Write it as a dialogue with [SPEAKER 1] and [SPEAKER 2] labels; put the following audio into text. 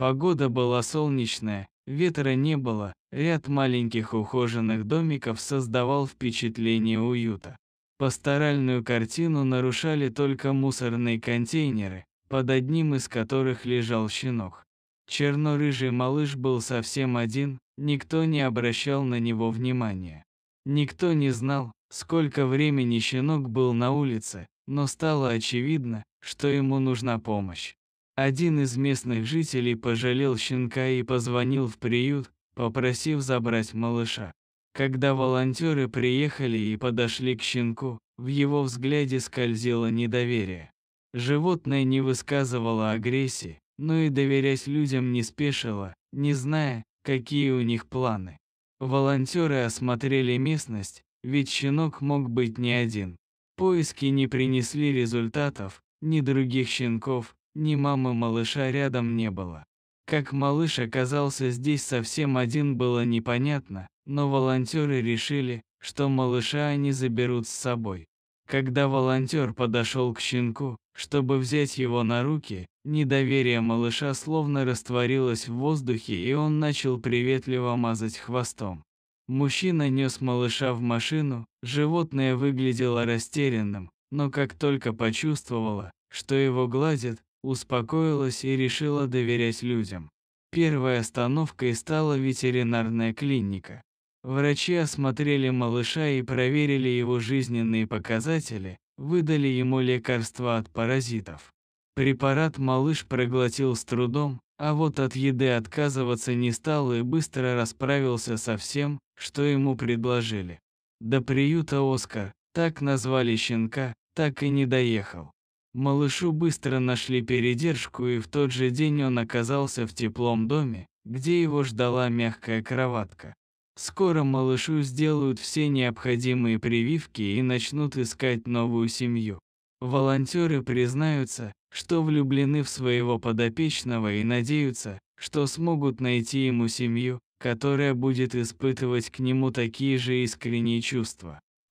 [SPEAKER 1] Погода была солнечная, ветра не было, ряд маленьких ухоженных домиков создавал впечатление уюта. Пасторальную картину нарушали только мусорные контейнеры, под одним из которых лежал щенок. Черно-рыжий малыш был совсем один, никто не обращал на него внимания. Никто не знал, сколько времени щенок был на улице, но стало очевидно, что ему нужна помощь. Один из местных жителей пожалел щенка и позвонил в приют, попросив забрать малыша. Когда волонтеры приехали и подошли к щенку, в его взгляде скользило недоверие. Животное не высказывало агрессии, но и доверять людям не спешило, не зная, какие у них планы. Волонтеры осмотрели местность, ведь щенок мог быть не один. Поиски не принесли результатов, ни других щенков, ни мамы малыша рядом не было. Как малыш оказался здесь совсем один было непонятно, но волонтеры решили, что малыша они заберут с собой. Когда волонтер подошел к щенку, чтобы взять его на руки, недоверие малыша словно растворилось в воздухе и он начал приветливо мазать хвостом. Мужчина нес малыша в машину, животное выглядело растерянным, но как только почувствовало, что его гладят, успокоилась и решила доверять людям. Первой остановкой стала ветеринарная клиника. Врачи осмотрели малыша и проверили его жизненные показатели, выдали ему лекарства от паразитов. Препарат малыш проглотил с трудом, а вот от еды отказываться не стал и быстро расправился со всем, что ему предложили. До приюта Оскар, так назвали щенка, так и не доехал. Малышу быстро нашли передержку, и в тот же день он оказался в теплом доме, где его ждала мягкая кроватка. Скоро малышу сделают все необходимые прививки и начнут искать новую семью. Волонтеры признаются, что влюблены в своего подопечного и надеются, что смогут найти ему семью, которая будет испытывать к нему такие же искренние чувства.